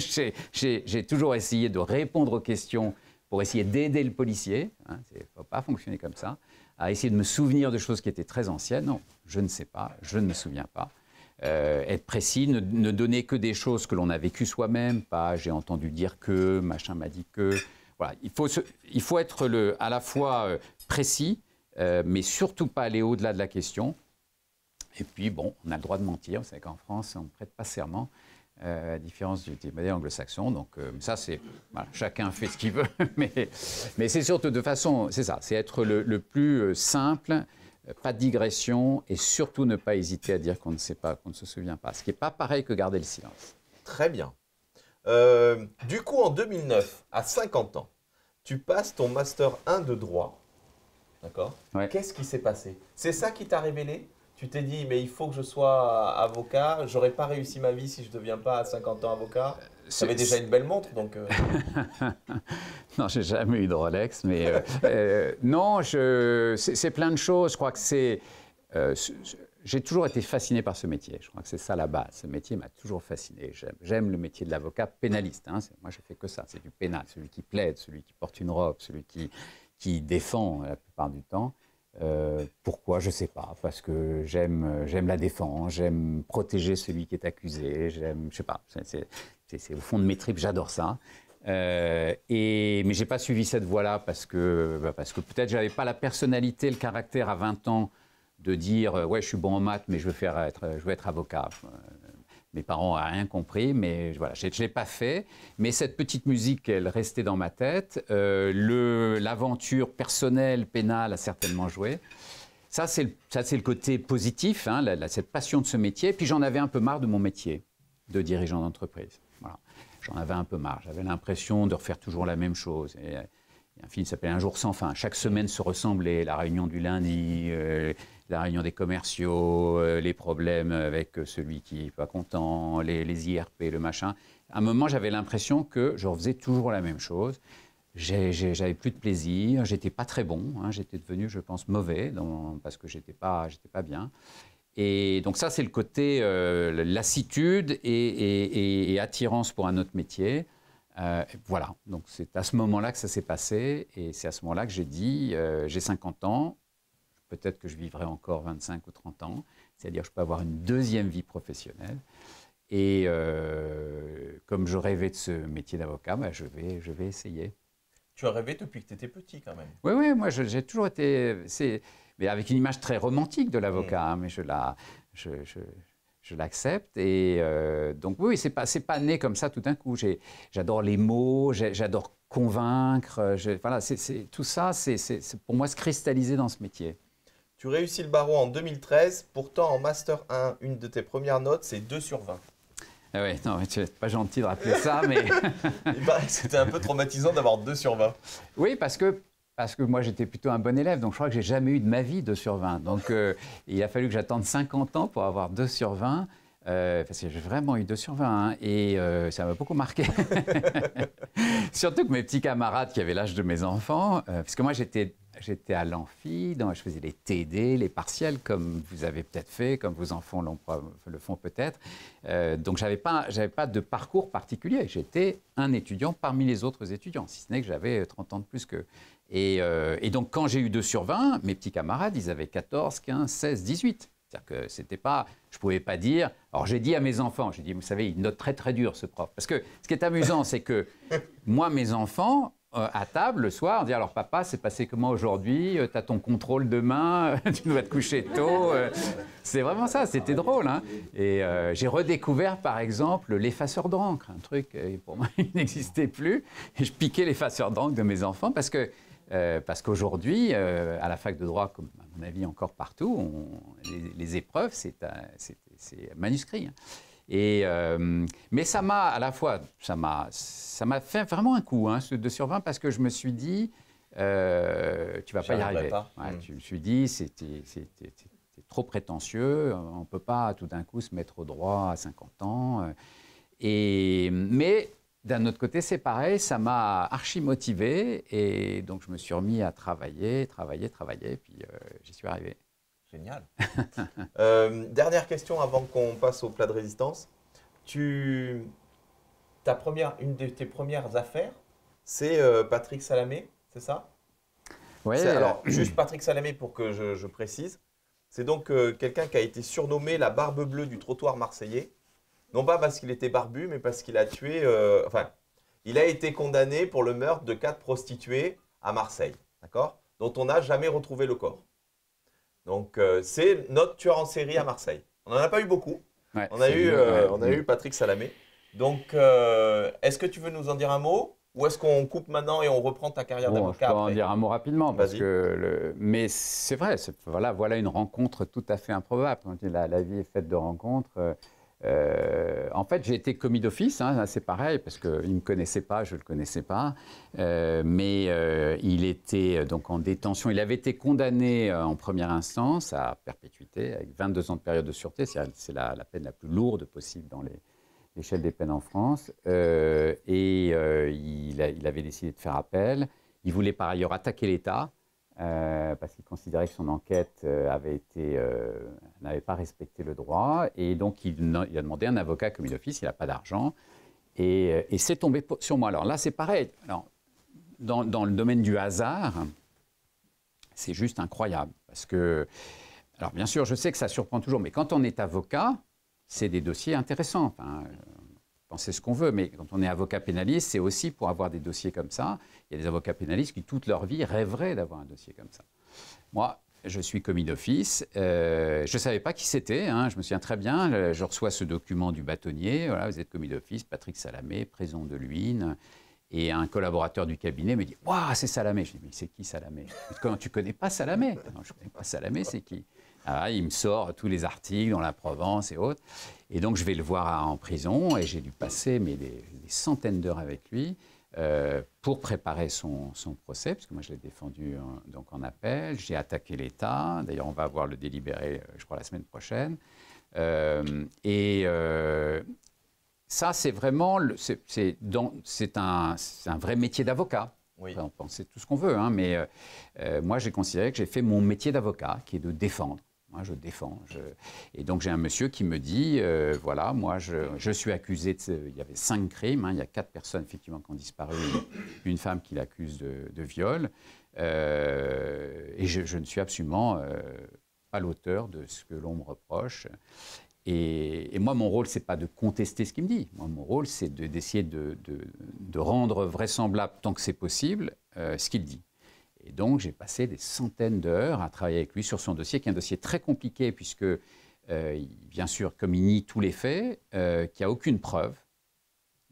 j'ai toujours essayé de répondre aux questions pour essayer d'aider le policier. Il hein, ne faut pas fonctionner comme ça. À essayer de me souvenir de choses qui étaient très anciennes. Non, je ne sais pas, je ne me souviens pas. Euh, être précis, ne, donner que des choses que l'on a vécues soi-même, pas j'ai entendu dire que, machin m'a dit que. Voilà, il faut, il faut être le, à la fois euh, précis, euh, mais surtout pas aller au-delà de la question. Et puis, bon, on a le droit de mentir. Vous savez qu'en France, on ne prête pas serment, euh, à différence du, modèle anglo-saxon. Donc, ça, c'est. chacun fait ce qu'il veut. [LAUGHS] mais mais c'est surtout de façon. C'est ça, c'est être le, le plus simple pas de digression et surtout ne pas hésiter à dire qu'on ne sait pas, qu'on ne se souvient pas. Ce qui n'est pas pareil que garder le silence. Très bien. Euh, du coup, en 2009, à 50 ans, tu passes ton master 1 de droit. D'accord Qu'est-ce qui s'est passé C'est ça qui t'a révélé Tu t'es dit, mais il faut que je sois avocat, j'aurais pas réussi ma vie si je ne deviens pas à 50 ans avocat ça avait déjà une belle montre, donc. Euh. [LAUGHS] non, j'ai jamais eu de Rolex, mais euh, euh, non, c'est plein de choses. Je crois que c'est. j'ai toujours été fasciné par ce métier. Je crois que c'est ça la base. Ce métier m'a toujours fasciné. J'aime le métier de l'avocat pénaliste. Hein. Moi, je fais que ça. C'est du pénal. Celui qui plaide, celui qui porte une robe, celui qui, qui défend la plupart du temps. pourquoi Je ne sais pas. Parce que j'aime, la défense, j'aime protéger celui qui est accusé, j'aime, je sais pas. C'est au fond de mes tripes, j'adore ça. Euh, et, mais j'ai pas suivi cette voie-là parce que, bah, peut-être j'avais pas la personnalité, le caractère à 20 ans de dire euh, ouais je suis bon en maths mais je veux faire être, je veux être avocat. Euh, mes parents n'ont rien compris, mais voilà, je ne l'ai pas fait. Mais cette petite musique, elle restait dans ma tête. Euh, l'aventure personnelle, pénale, a certainement joué. Ça, c'est le, côté positif, hein, cette passion de ce métier. Puis j'en avais un peu marre de mon métier de dirigeant d'entreprise j'en avais un peu marre. J'avais l'impression de refaire toujours la même chose. Et, euh, un film s'appelait Un jour sans fin. Chaque semaine se ressemblait. La réunion du lundi, euh, la réunion des commerciaux, euh, les problèmes avec celui qui n'est pas content, les, IRP, le machin. À un moment, j'avais l'impression que je refaisais toujours la même chose. J'avais plus de plaisir, j'étais pas très bon, hein. j'étais devenu, je pense, mauvais parce que j'étais pas, pas bien. Et donc ça, c'est le côté euh, lassitude et, attirance pour un autre métier. Euh, voilà, donc c'est à ce moment-là que ça s'est passé, et c'est à ce moment-là que j'ai dit, euh, j'ai 50 ans, peut-être que je vivrai encore 25 ou 30 ans, c'est-à-dire que je peux avoir une deuxième vie professionnelle. Et comme je rêvais de ce métier d'avocat, bah, je, vais, je vais essayer. Tu as rêvé depuis que tu étais petit quand même. Oui, oui, moi j'ai toujours été mais avec une image très romantique de l'avocat, hein, mais je la, je, je, l'accepte. Et euh, donc oui, c'est pas c'est pas né comme ça tout d'un coup. j'adore les mots, j'adore convaincre. Euh, je, voilà, c'est, tout ça, c'est, pour moi se cristalliser dans ce métier. Tu réussis le barreau en 2013. Pourtant, en master 1, une de tes premières notes, c'est 2 sur 20. Ah oui, non, tu pas gentil de rappeler ça, mais. [LAUGHS] Eh ben, c'était un peu traumatisant d'avoir 2 sur 20. Oui, parce que parce que moi, j'étais plutôt un bon élève, donc je crois que j'ai jamais eu de ma vie 2 sur 20. Donc, euh, il a fallu que j'attende 50 ans pour avoir 2 sur 20. Euh, parce que j'ai vraiment eu 2 sur 20 hein, et euh, ça m'a beaucoup marqué. [LAUGHS] Surtout que mes petits camarades qui avaient l'âge de mes enfants, puisque euh, parce que moi j'étais j'étais à l'amphi, je faisais les TD, les partiels, comme vous avez peut-être fait, comme vos enfants le font peut-être. donc, je n'avais pas, pas de parcours particulier. J'étais un étudiant parmi les autres étudiants, si ce n'est que j'avais 30 ans de plus qu'eux. Et, et donc, quand j'ai eu 2 sur 20, mes petits camarades, ils avaient 14, 15, 16, 18. C'est-à-dire que c'était pas, je pouvais pas dire. Alors j'ai dit à mes enfants, j'ai dit, vous savez, il note très très dur ce prof. Parce que ce qui est amusant, c'est que [LAUGHS] moi, mes enfants, euh, à table le soir, on dit alors papa, c'est passé comment aujourd'hui tu euh, T'as ton contrôle demain euh, [LAUGHS] Tu dois te coucher tôt C'est vraiment ça, c'était drôle. Hein et j'ai redécouvert par exemple l'effaceur d'encre, un truc pour moi [LAUGHS] n'existait plus. Et je piquais l'effaceur d'encre de mes enfants parce que euh, parce qu'aujourd'hui, euh, à la fac de droit, comme à mon avis encore partout, les, épreuves, c'est manuscrit. Hein. Et, euh, mais ça m'a, à la fois, ça m'a fait vraiment un coup hein, de sur 20 parce que je me suis dit, tu vas pas y arriver. Hmm. Tu me suis dit, c'était trop prétentieux, on ne peut pas tout d'un coup se mettre au droit à 50 ans. Et, mais d'un autre côté, c'est pareil, ça m'a archi motivé et donc je me suis remis à travailler, travailler, travailler, puis euh, j'y suis arrivé. Génial. [LAUGHS] Euh, dernière question avant qu'on passe au plat de résistance. Tu, ta première, une de tes premières affaires, c'est euh, Patrick Salamé, c'est ça Oui. Alors, [CLEARS THROAT] juste Patrick Salamé pour que je précise. C'est donc quelqu'un qui a été surnommé la barbe bleue du trottoir marseillais non pas parce qu'il était barbu, mais parce qu'il a tué, euh, enfin, il a été condamné pour le meurtre de quatre prostituées à Marseille, d'accord Dont on n'a jamais retrouvé le corps. Donc euh, c'est notre tueur en série à Marseille. On n'en a pas eu beaucoup. on, a eu, euh, on a eu Patrick Salamé. Donc est-ce que tu veux nous en dire un mot ou est-ce qu'on coupe maintenant et on reprend ta carrière d'avocat Je peux en dire un mot rapidement. Parce que le... Mais c'est vrai, voilà, voilà une rencontre tout à fait improbable. la vie est faite de rencontres. Euh, en fait, j'ai été commis d'office, hein, c'est pareil, parce qu'il ne me connaissait pas, je ne le connaissais pas. Euh, mais euh, il était donc en détention. Il avait été condamné en première instance à perpétuité, avec 22 ans de période de sûreté. C'est la, peine la plus lourde possible dans l'échelle des peines en France. et il, avait décidé de faire appel. Il voulait par ailleurs attaquer l'État. Euh, parce qu'il considérait que son enquête euh, euh, n'avait pas respecté le droit. Et donc, il, a demandé un avocat comme il office, il n'a pas d'argent. Et, c'est tombé sur moi. Alors là, c'est pareil. Alors, dans, le domaine du hasard, c'est juste incroyable. Parce que, alors bien sûr, je sais que ça surprend toujours, mais quand on est avocat, c'est des dossiers intéressants penser ce qu'on veut, mais quand on est avocat pénaliste, c'est aussi pour avoir des dossiers comme ça. Il y a des avocats pénalistes qui, toute leur vie, rêveraient d'avoir un dossier comme ça. Moi, je suis commis d'office. Euh, je ne savais pas qui c'était. Hein. Je me souviens très bien. Je reçois ce document du bâtonnier. Voilà, vous êtes commis d'office, Patrick Salamé, prison de Luynes. Et un collaborateur du cabinet me dit Waouh, c'est Salamé. Je dis Mais c'est qui Salamé Tu tu connais pas Salamé non, Je ne connais pas Salamé, c'est qui ah, il me sort tous les articles dans la Provence et autres. Et donc je vais le voir en prison et j'ai dû passer mais, des, centaines d'heures avec lui euh, pour préparer son, procès, parce que moi je l'ai défendu en, donc en appel. J'ai attaqué l'État. D'ailleurs, on va voir le délibéré, euh, je crois, la semaine prochaine. Euh, et ça, c'est vraiment, c'est un, vrai métier d'avocat. Oui. on pense tout ce qu'on veut, hein, mais moi j'ai considéré que j'ai fait mon métier d'avocat, qui est de défendre. Moi, je défends. Et donc, j'ai un monsieur qui me dit, euh, voilà, moi, je, suis accusé de... Il y avait cinq crimes. Hein, il y a quatre personnes, effectivement, qui ont disparu. Une femme qui l'accuse de, viol. Euh, et je, ne suis absolument euh, pas l'auteur de ce que l'on me reproche. Et, moi, mon rôle, c'est pas de contester ce qu'il me dit. mon rôle, c'est d'essayer de, de, rendre vraisemblable, tant que c'est possible, ce qu'il dit. Et donc, j'ai passé des centaines d'heures à travailler avec lui sur son dossier, qui est un dossier très compliqué, puisque, euh, bien sûr, comme il nie tous les faits, euh, qu'il n'y a aucune preuve.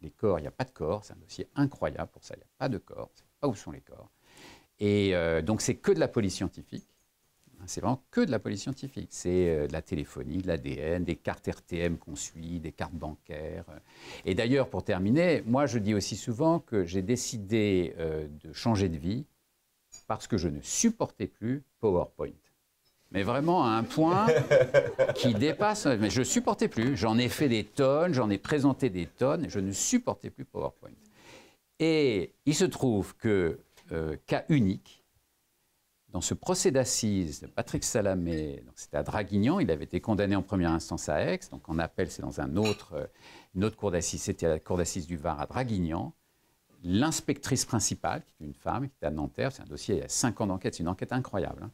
Les corps, il n'y a pas de corps. C'est un dossier incroyable pour ça. Il n'y a pas de corps. On pas où sont les corps. Et euh, donc, c'est que de la police scientifique. Hein, c'est vraiment que de la police scientifique. C'est euh, de la téléphonie, de l'ADN, des cartes RTM qu'on suit, des cartes bancaires. Et d'ailleurs, pour terminer, moi, je dis aussi souvent que j'ai décidé de changer de vie parce que je ne supportais plus PowerPoint. Mais vraiment à un point [LAUGHS] qui dépasse. Mais je supportais plus. J'en ai fait des tonnes, j'en ai présenté des tonnes, je ne supportais plus PowerPoint. Et il se trouve que, euh, cas unique, dans ce procès d'assises de Patrick Salamé, c'était à Draguignan, il avait été condamné en première instance à Aix, donc en appel, c'est dans un autre, une autre cour d'assises, c'était la cour d'assises du Var à Draguignan l'inspectrice principale, qui est une femme, qui est à Nanterre, c'est un dossier, il y a cinq ans d'enquête, c'est une enquête incroyable. Hein.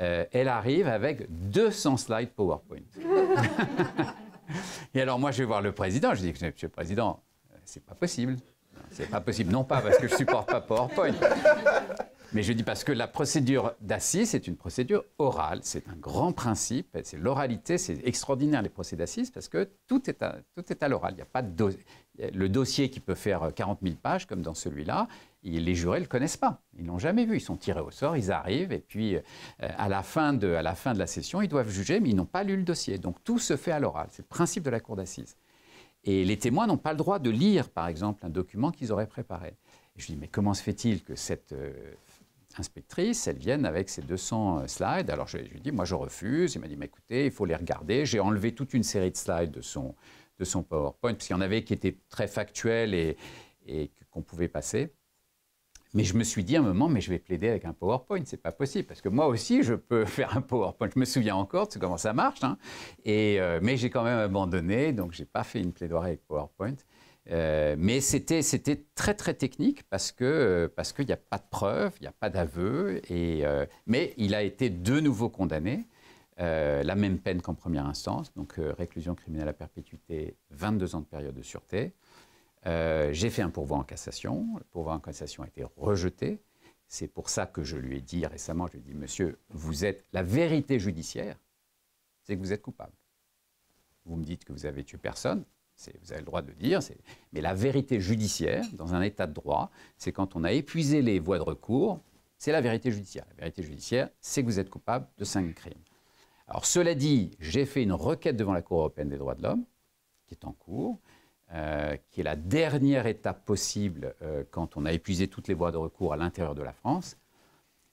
Euh, elle arrive avec 200 slides PowerPoint. [LAUGHS] et alors moi, je vais voir le président, je dis, Monsieur le Président, c'est pas possible. C'est pas possible, non pas parce que je supporte pas PowerPoint, mais je dis parce que la procédure d'assises est une procédure orale, c'est un grand principe, c'est l'oralité, c'est extraordinaire les procès d'assises parce que tout est à, tout est à l'oral, il n'y a pas de le dossier qui peut faire 40 000 pages, comme dans celui-là, les jurés ne le connaissent pas. Ils l'ont jamais vu. Ils sont tirés au sort, ils arrivent, et puis euh, à, la fin de, à la fin de la session, ils doivent juger, mais ils n'ont pas lu le dossier. Donc tout se fait à l'oral. C'est le principe de la cour d'assises. Et les témoins n'ont pas le droit de lire, par exemple, un document qu'ils auraient préparé. je dis, mais comment se fait-il que cette euh, inspectrice, elle vienne avec ses 200 euh, slides Alors je, je lui dis, moi je refuse. Il m'a dit, mais écoutez, il faut les regarder. J'ai enlevé toute une série de slides de son, de son PowerPoint, parce qu'il y en avait qui étaient très factuels et, et qu'on pouvait passer. Mais je me suis dit à un moment, mais je vais plaider avec un PowerPoint, c'est pas possible, parce que moi aussi je peux [LAUGHS] faire un PowerPoint. Je me souviens encore de comment ça marche, hein. et, euh, mais j'ai quand même abandonné, donc j'ai pas fait une plaidoirie avec PowerPoint. Euh, mais c'était c'était très très technique parce que euh, parce qu'il n'y a pas de preuves, il n'y a pas d'aveu, et mais il a été de nouveau condamné euh, la même peine qu'en première instance, donc euh, réclusion criminelle à perpétuité, 22 ans de période de sûreté. Euh, j'ai fait un pourvoi en cassation, le pourvoi en cassation a été rejeté. C'est pour ça que je lui ai dit récemment, je lui ai dit, monsieur, vous êtes, la vérité judiciaire, c'est que vous êtes coupable. Vous me dites que vous avez tué personne, vous avez le droit de le dire, mais la vérité judiciaire, dans un état de droit, c'est quand on a épuisé les voies de recours, c'est la vérité judiciaire. La vérité judiciaire, c'est que vous êtes coupable de cinq crimes. Alors cela dit, j'ai fait une requête devant la Cour européenne des droits de l'homme, qui est en cours, euh, qui est la dernière étape possible euh, quand on a épuisé toutes les voies de recours à l'intérieur de la France,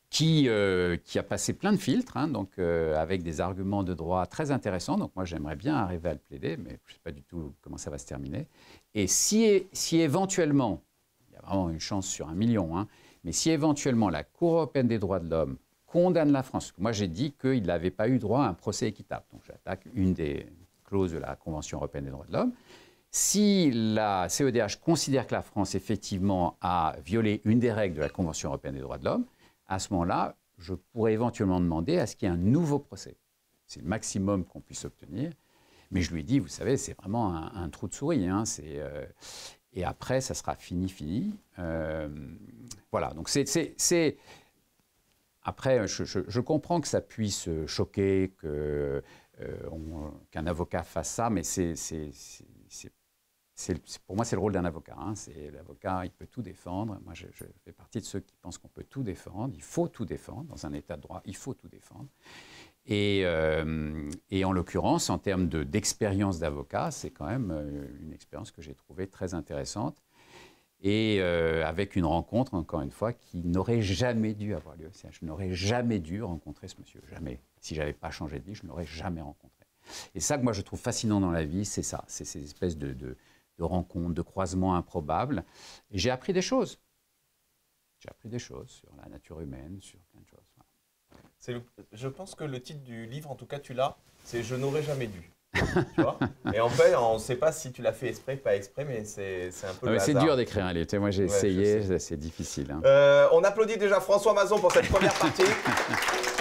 qui, euh, a passé plein de filtres, hein, donc avec des arguments de droit très intéressants. Donc moi j'aimerais bien arriver à le plaider, mais je ne sais pas du tout comment ça va se terminer. Et si, si éventuellement, il y a vraiment une chance sur un million, hein, mais si éventuellement la Cour européenne des droits de l'homme condamne la France. Moi, j'ai dit qu'il n'avait pas eu droit à un procès équitable. Donc, j'attaque une des clauses de la Convention européenne des droits de l'homme. Si la CEDH considère que la France, effectivement, a violé une des règles de la Convention européenne des droits de l'homme, à ce moment-là, je pourrais éventuellement demander à ce qu'il y ait un nouveau procès. C'est le maximum qu'on puisse obtenir. Mais je lui ai dit, vous savez, c'est vraiment un, trou de souris. Hein. Euh, et après, ça sera fini, fini. Euh, voilà, donc c'est après, je, comprends que ça puisse euh, choquer, euh, qu'un avocat fasse ça, mais pour moi, c'est le rôle d'un avocat. Hein. l'avocat, il peut tout défendre. Moi, je, fais partie de ceux qui pensent qu'on peut tout défendre. Il faut tout défendre. Dans un état de droit, il faut tout défendre. Et, euh, en l'occurrence, en termes d'expérience d'avocat, c'est quand même une expérience que j'ai trouvée très intéressante et euh, avec une rencontre, encore une fois, qui n'aurait jamais dû avoir lieu. Je n'aurais jamais dû rencontrer ce monsieur, jamais. Si j'avais pas changé de vie, je ne l'aurais jamais rencontré. Et ça que moi je trouve fascinant dans la vie, c'est ça, c'est ces espèces de, de, rencontres, de croisements improbables. j'ai appris des choses. J'ai appris des choses sur la nature humaine, sur plein de choses. je pense que le titre du livre, en tout cas tu l'as, c'est Je n'aurais jamais dû et en fait, on ne sait pas si tu l'as fait exprès, pas exprès, mais c'est un peu. Ah c'est dur d'écrire un livre. Moi, j'ai essayé, c'est difficile. Hein. Euh, on applaudit déjà François Mazon pour cette première partie. [LAUGHS]